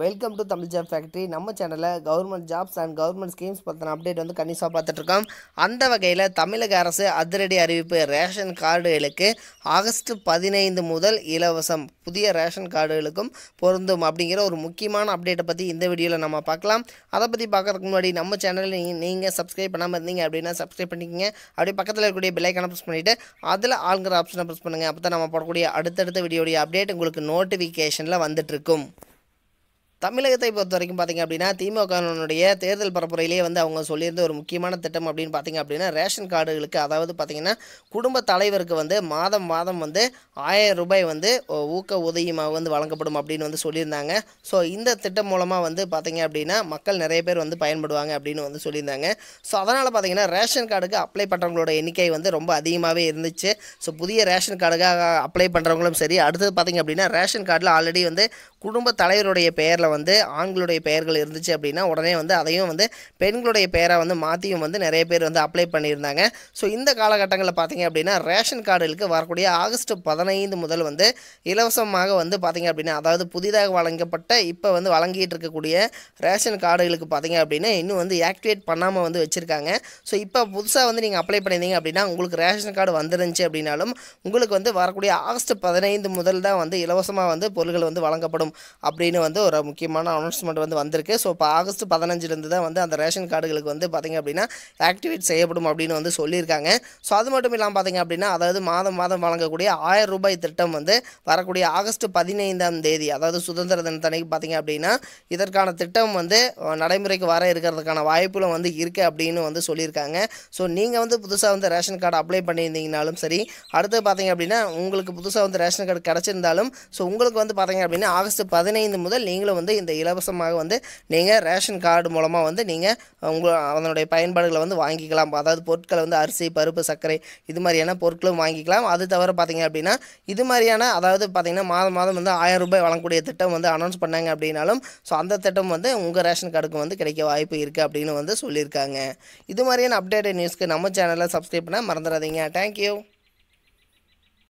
welcome to Tamil job factory நம்ம சேனலில் government jobs and government schemes பற்றின அப்டேட் வந்து கண்டிப்பாக பார்த்துட்ருக்கோம் அந்த வகையில் தமிழக அரசு அதிரடி அறிவிப்பு ரேஷன் கார்டுகளுக்கு ஆகஸ்ட் பதினைந்து முதல் இலவசம் புதிய ரேஷன் கார்டுகளுக்கும் பொருந்தும் அப்படிங்கிற ஒரு முக்கியமான அப்டேட்டை பற்றி இந்த வீடியோவில் நம்ம பார்க்கலாம் அதை பற்றி பார்க்குறதுக்கு முன்னாடி நம்ம சேனலில் நீங்கள் நீங்கள் சப்ஸ்கிரைப் பண்ணாமல் இருந்தீங்க அப்படின்னா சப்ஸ்கிரைப் பண்ணிக்கிங்க அப்படியே பக்கத்தில் இருக்கக்கூடிய பில்லைக்கான ப்ரெஸ் பண்ணிவிட்டு அதில் ஆளுங்கிற ஆப்ஷனை ப்ரெஸ் பண்ணுங்கள் அப்போ தான் நம்ம போடக்கூடிய அடுத்தடுத்த வீடியோடைய அப்டேட் உங்களுக்கு நோட்டிஃபிகேஷனில் வந்துட்டுருக்கும் தமிழகத்தை பொறுத்த வரைக்கும் பார்த்திங்க அப்படின்னா திமுகனுடைய தேர்தல் பரப்புரையிலே வந்து அவங்க சொல்லியிருந்த ஒரு முக்கியமான திட்டம் அப்படின்னு பார்த்திங்க அப்படின்னா ரேஷன் கார்டுகளுக்கு அதாவது பார்த்திங்கன்னா குடும்ப தலைவருக்கு வந்து மாதம் மாதம் வந்து ஆயிரம் ரூபாய் வந்து ஊக்க உதவியமாக வந்து வழங்கப்படும் அப்படின்னு வந்து சொல்லியிருந்தாங்க ஸோ இந்த திட்டம் மூலமாக வந்து பார்த்திங்க அப்படின்னா மக்கள் நிறைய பேர் வந்து பயன்படுவாங்க அப்படின்னு வந்து சொல்லியிருந்தாங்க ஸோ அதனால் பார்த்திங்கன்னா ரேஷன் கார்டுக்கு அப்ளை பண்ணுறவங்களோட எண்ணிக்கை வந்து ரொம்ப அதிகமாகவே இருந்துச்சு ஸோ புதிய ரேஷன் கார்டுக்காக அப்ளை பண்ணுறவங்களும் சரி அடுத்தது பார்த்திங்க அப்படின்னா ரேஷன் கார்டில் ஆல்ரெடி வந்து குடும்ப தலைவருடைய பெயரில் வந்து ஆண்களுடைய பெயர்கள் இருந்துச்சு அப்படின்னா உடனே வந்து அதையும் வந்து பெண்களுடைய பெயரை வந்து மாற்றியும் வந்து நிறைய பேர் வந்து அப்ளை பண்ணியிருந்தாங்க ஸோ இந்த காலகட்டங்களில் பார்த்தீங்க அப்படின்னா ரேஷன் கார்டுகளுக்கு வரக்கூடிய ஆகஸ்ட் பதினைந்து முதல் வந்து இலவசமாக வந்து பார்த்தீங்க அப்படின்னா அதாவது புதிதாக வழங்கப்பட்ட இப்போ வந்து வழங்கிட்டு இருக்கக்கூடிய ரேஷன் கார்டுகளுக்கு பார்த்தீங்க அப்படின்னா இன்னும் வந்து ஆக்டிவேட் பண்ணாமல் வந்து வச்சுருக்காங்க ஸோ இப்போ புதுசாக வந்து நீங்கள் அப்ளை பண்ணியிருந்தீங்க அப்படின்னா உங்களுக்கு ரேஷன் கார்டு வந்துருந்துச்சு அப்படின்னாலும் உங்களுக்கு வந்து வரக்கூடிய ஆகஸ்ட் பதினைந்து முதல் தான் வந்து இலவசமாக வந்து பொருட்கள் வந்து வழங்கப்படும் அப்படின்னு வந்து ஒரு முக்கியமான அனௌன்ஸ்மெண்ட் வந்து வந்திருக்கு ஸோ இப்போ ஆகஸ்ட் பதினஞ்சுலேருந்து தான் வந்து அந்த ரேஷன் கார்டுகளுக்கு வந்து பார்த்திங்க அப்படின்னா ஆக்டிவேட் செய்யப்படும் அப்படின்னு வந்து சொல்லியிருக்காங்க ஸோ அது மட்டும் இல்லாமல் பார்த்திங்க அப்படின்னா அதாவது மாதம் மாதம் வழங்கக்கூடிய ஆயிரம் ரூபாய் திட்டம் வந்து வரக்கூடிய ஆகஸ்ட் பதினைந்தாம் தேதி அதாவது சுதந்திர தினத்தன்னைக்கு பார்த்திங்க அப்படின்னா இதற்கான திட்டம் வந்து நடைமுறைக்கு வர இருக்கிறதுக்கான வாய்ப்புகளும் வந்து இருக்குது அப்படின்னு வந்து சொல்லியிருக்காங்க ஸோ நீங்கள் வந்து புதுசாக வந்து ரேஷன் கார்டு அப்ளை பண்ணியிருந்தீங்கனாலும் சரி அடுத்து பார்த்தீங்க அப்படின்னா உங்களுக்கு புதுசாக வந்து ரேஷன் கார்டு கிடச்சிருந்தாலும் ஸோ உங்களுக்கு வந்து பார்த்திங்க அப்படின்னா ஆகஸ்ட் பதினைந்து முதல் நீங்களும் வந்து வந்து இந்த இலவசமாக வந்து நீங்கள் ரேஷன் கார்டு மூலமாக வந்து நீங்கள் உங்கள் அதனுடைய பயன்பாடுகளை வந்து வாங்கிக்கலாம் அதாவது பொருட்களை வந்து அரிசி பருப்பு சர்க்கரை இது மாதிரியான பொருட்களும் வாங்கிக்கலாம் அது தவிர பார்த்திங்க அப்படின்னா இது மாதிரியான அதாவது பார்த்திங்கன்னா மாதம் மாதம் வந்து ஆயிரம் ரூபாய் வழங்கக்கூடிய திட்டம் வந்து அனௌன்ஸ் பண்ணாங்க அப்படின்னாலும் ஸோ அந்த திட்டம் வந்து உங்கள் ரேஷன் கார்டுக்கு வந்து கிடைக்க வாய்ப்பு இருக்குது அப்படின்னு வந்து சொல்லியிருக்காங்க இது மாதிரியான அப்டேட்டட் நியூஸ்க்கு நம்ம சேனலில் சப்ஸ்கிரைப் பண்ணால் மறந்துடாதீங்க தேங்க்யூ